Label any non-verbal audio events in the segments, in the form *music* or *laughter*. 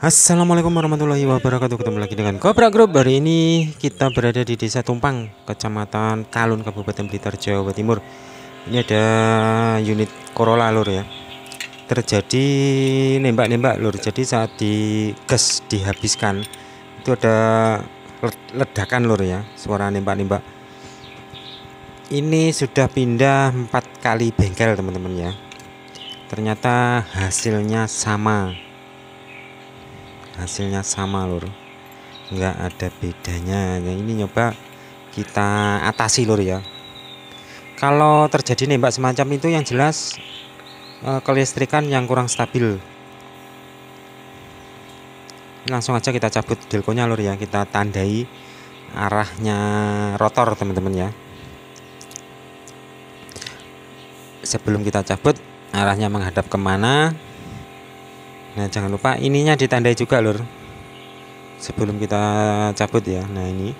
Assalamualaikum warahmatullahi wabarakatuh Ketemu lagi dengan Kobra Group Hari ini kita berada di desa Tumpang Kecamatan Kalun Kabupaten Blitar Jawa Timur Ini ada unit Corolla lor ya Terjadi nembak-nembak lor Jadi saat di gas dihabiskan Itu ada ledakan lor ya Suara nembak-nembak Ini sudah pindah empat kali bengkel teman-teman ya Ternyata hasilnya sama hasilnya sama lur nggak ada bedanya yang nah, ini nyoba kita atasi lur ya kalau terjadi nembak semacam itu yang jelas eh, kelistrikan yang kurang stabil langsung aja kita cabut delkonya lur ya kita tandai arahnya rotor teman-teman ya sebelum kita cabut arahnya menghadap kemana nah jangan lupa ininya ditandai juga lur sebelum kita cabut ya nah ini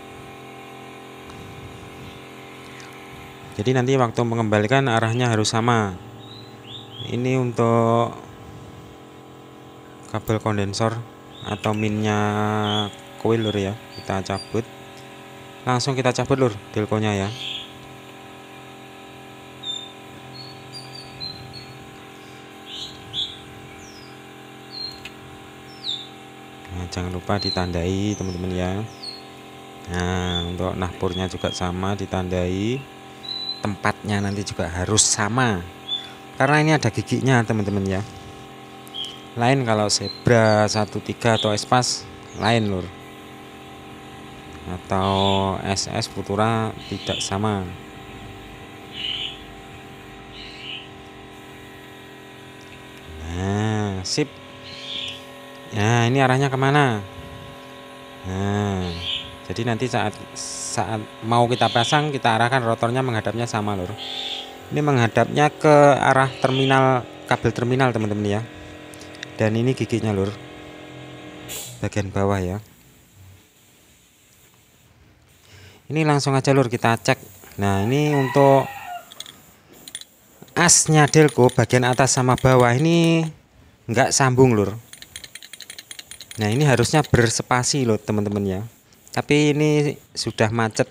jadi nanti waktu mengembalikan arahnya harus sama ini untuk kabel kondensor atau minnya koil lur ya kita cabut langsung kita cabut lur delkonya ya jangan lupa ditandai teman-teman ya nah untuk nahpurnya juga sama ditandai tempatnya nanti juga harus sama karena ini ada giginya teman-teman ya lain kalau zebra 13 atau espas lain lur atau SS Futura tidak sama nah sip Nah, ini arahnya kemana? Nah, jadi nanti saat saat mau kita pasang, kita arahkan rotornya menghadapnya sama lur. Ini menghadapnya ke arah terminal kabel terminal teman-teman ya. Dan ini giginya lur, bagian bawah ya. Ini langsung aja lur kita cek. Nah, ini untuk asnya delco bagian atas sama bawah ini nggak sambung lur Nah ini harusnya bersepasi loh teman-teman ya. Tapi ini sudah macet.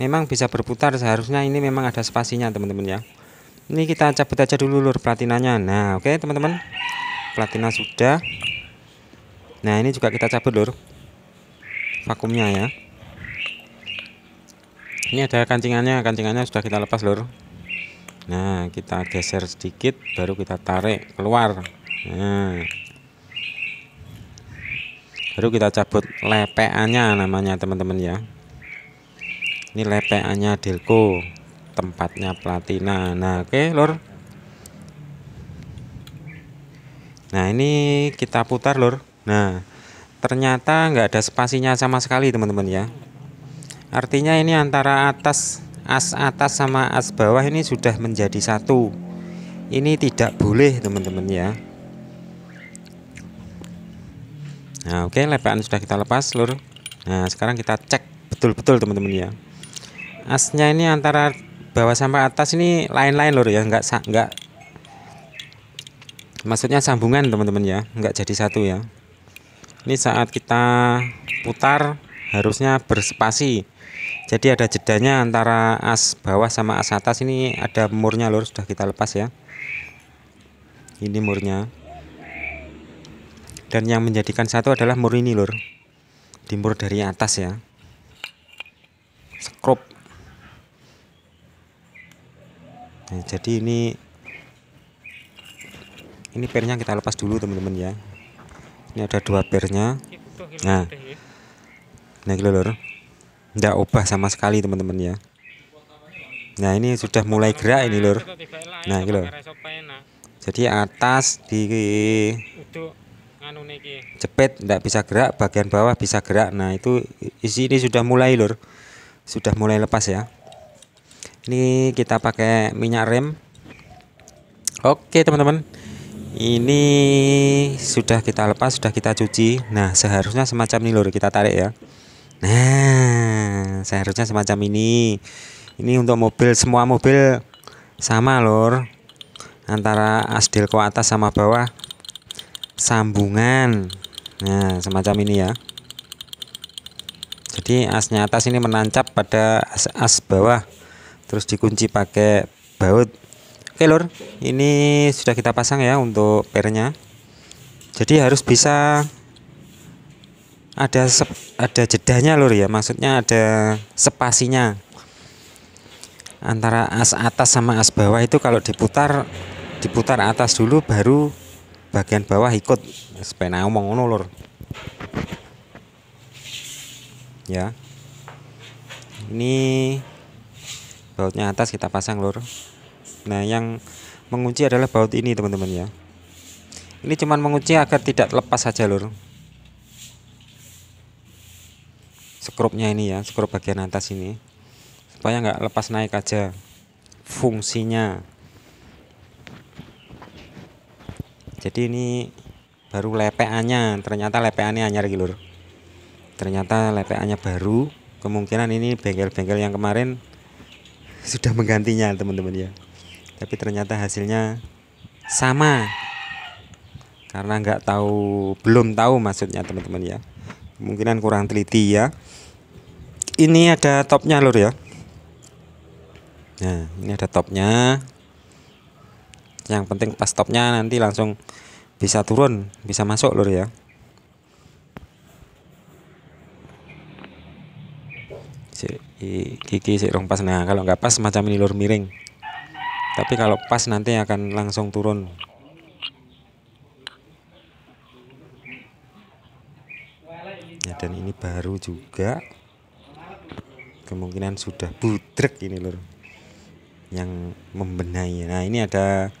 Memang bisa berputar seharusnya ini memang ada spasinya teman-teman ya. Ini kita cabut aja dulu lur platinanya. Nah oke okay, teman-teman. Platina sudah. Nah ini juga kita cabut lur. Vakumnya ya. Ini ada kancingannya, kancingannya sudah kita lepas lur. Nah kita geser sedikit baru kita tarik keluar. Nah baru kita cabut lepeannya namanya teman-teman ya ini lepeannya Delco tempatnya platina nah oke okay, lor nah ini kita putar lor nah ternyata nggak ada spasinya sama sekali teman-teman ya artinya ini antara atas as atas sama as bawah ini sudah menjadi satu ini tidak boleh teman-teman ya Nah, oke, okay, sudah kita lepas Lur. Nah, sekarang kita cek betul-betul teman-teman ya. Asnya ini antara bawah sampai atas ini lain-lain lur ya, enggak enggak maksudnya sambungan teman-teman ya, enggak jadi satu ya. Ini saat kita putar harusnya berspasi. Jadi ada jedanya antara as bawah sama as atas ini ada murnya lur sudah kita lepas ya. Ini murnya dan yang menjadikan satu adalah mur murni lur timur dari atas ya skrup nah, jadi ini ini pernya kita lepas dulu teman-teman ya ini ada dua pernya nah nah gitu lur nggak ubah sama sekali teman-teman ya nah ini sudah mulai gerak ini lur nah gitu jadi atas di anu tidak bisa gerak, bagian bawah bisa gerak. Nah, itu isi ini sudah mulai lur. Sudah mulai lepas ya. Ini kita pakai minyak rem. Oke, teman-teman. Ini sudah kita lepas, sudah kita cuci. Nah, seharusnya semacam ini lur, kita tarik ya. Nah, seharusnya semacam ini. Ini untuk mobil semua mobil sama lur. Antara asdil ke atas sama bawah sambungan nah semacam ini ya jadi asnya atas ini menancap pada as, as bawah terus dikunci pakai baut oke lor ini sudah kita pasang ya untuk pernya jadi harus bisa ada sep, ada jedanya lor ya maksudnya ada spasinya antara as atas sama as bawah itu kalau diputar diputar atas dulu baru bagian bawah ikut supaya ngomong ngono ya ini bautnya atas kita pasang lur nah yang mengunci adalah baut ini teman-teman ya ini cuman mengunci agar tidak lepas saja lur skrupnya ini ya skrup bagian atas ini supaya nggak lepas naik aja fungsinya jadi ini baru lepeannya ternyata lepeannya anyar gitu ternyata lepeannya baru kemungkinan ini bengkel-bengkel yang kemarin sudah menggantinya teman-teman ya tapi ternyata hasilnya sama karena nggak tahu belum tahu maksudnya teman-teman ya kemungkinan kurang teliti ya ini ada topnya lur ya nah ini ada topnya yang penting pas topnya nanti langsung bisa turun bisa masuk lur ya gigi sih rong pas nah kalau nggak pas macam ini lur miring tapi kalau pas nanti akan langsung turun ya dan ini baru juga kemungkinan sudah budrek ini lur yang membenahi nah ini ada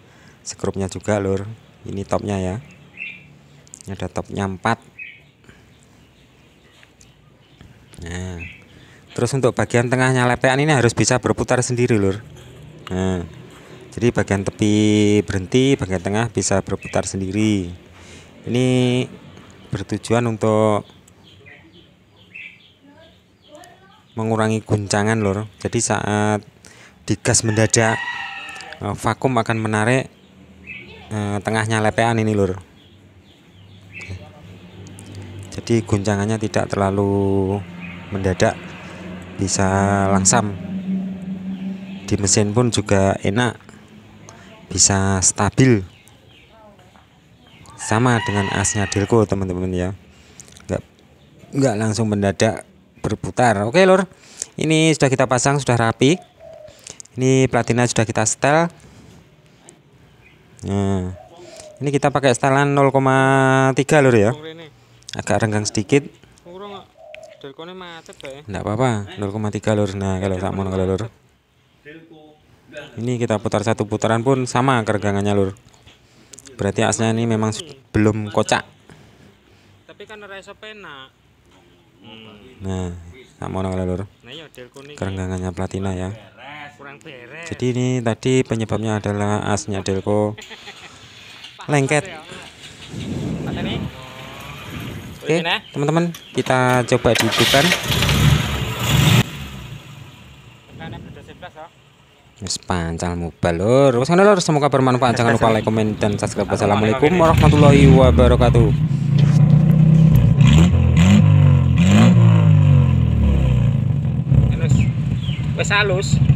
skrupnya juga lur ini topnya ya ini ada topnya 4 nah terus untuk bagian tengahnya lepean ini harus bisa berputar sendiri lur nah jadi bagian tepi berhenti bagian tengah bisa berputar sendiri ini bertujuan untuk mengurangi guncangan lor jadi saat digas mendadak eh, vakum akan menarik eh, tengahnya lepean ini lur jadi guncangannya tidak terlalu mendadak bisa langsam di mesin pun juga enak bisa stabil sama dengan asnya Delco teman-teman ya nggak nggak langsung mendadak berputar oke lor ini sudah kita pasang sudah rapi ini platina sudah kita setel Nah, ini kita pakai setelan 0,3 lur ya. Agak renggang sedikit. Enggak ya. apa-apa, 0,3 lur. Nah, kalau tak mau kalau lur. Ini kita putar satu putaran pun sama keregangannya lur. Berarti asnya ini memang belum kocak. Tapi kan rasa Nah, tak mau kalau lur. Nah, iya, Kerenggangannya platina ya jadi ini tadi penyebabnya adalah asnya Delco *laughs* lengket ya, oke ya. teman-teman kita coba dihidupkan Wis pancal mubal lur. semoga bermanfaat. Jangan lupa like, komen dan subscribe. Wassalamualaikum warahmatullahi wabarakatuh. Wes halus.